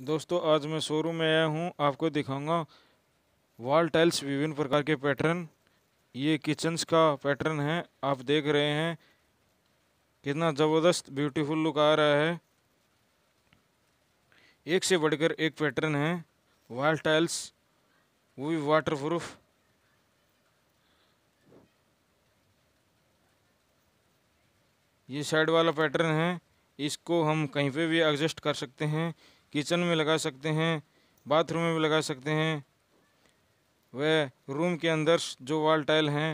दोस्तों आज मैं शोरूम में आया हूँ आपको दिखाऊंगा वॉल टाइल्स विभिन्न प्रकार के पैटर्न ये किचन्स का पैटर्न है आप देख रहे हैं कितना ज़बरदस्त ब्यूटीफुल लुक आ रहा है एक से बढ़कर एक पैटर्न है वॉल टाइल्स वो भी वाटर प्रूफ ये साइड वाला पैटर्न है इसको हम कहीं पे भी एडजस्ट कर सकते हैं किचन में लगा सकते हैं बाथरूम में भी लगा सकते हैं वह रूम के अंदर जो वॉल टाइल हैं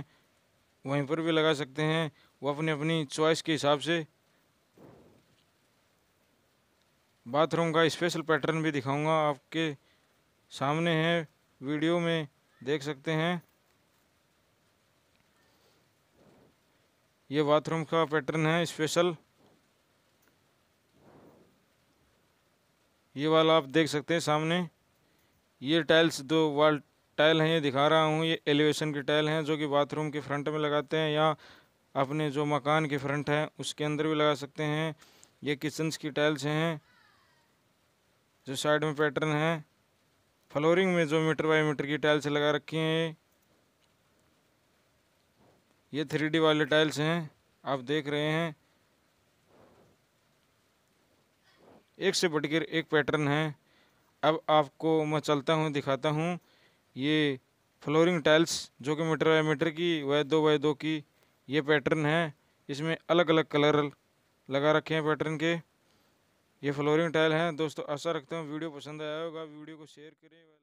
वहीं पर भी लगा सकते हैं वो अपनी अपनी चॉइस के हिसाब से बाथरूम का स्पेशल पैटर्न भी दिखाऊंगा आपके सामने है वीडियो में देख सकते हैं ये बाथरूम का पैटर्न है स्पेशल ये वाला आप देख सकते हैं सामने ये टाइल्स दो वाल टाइल हैं ये दिखा रहा हूँ ये एलिवेशन के टाइल हैं जो कि बाथरूम के फ्रंट में लगाते हैं या अपने जो मकान के फ्रंट हैं उसके अंदर भी लगा सकते हैं ये किचन्स की टाइल्स हैं जो साइड में पैटर्न है फ्लोरिंग में जो मीटर बाई मीटर की टाइल्स लगा रखी हैं ये थ्री वाले टाइल्स हैं आप देख रहे हैं एक से बढ़कर एक पैटर्न है अब आपको मैं चलता हूँ दिखाता हूँ ये फ्लोरिंग टाइल्स जो कि मीटर बाई मीटर की वह दो बाई दो की ये पैटर्न है इसमें अलग अलग कलर लगा रखे हैं पैटर्न के ये फ्लोरिंग टाइल हैं दोस्तों आशा रखता हूँ वीडियो पसंद आया होगा वीडियो को शेयर करें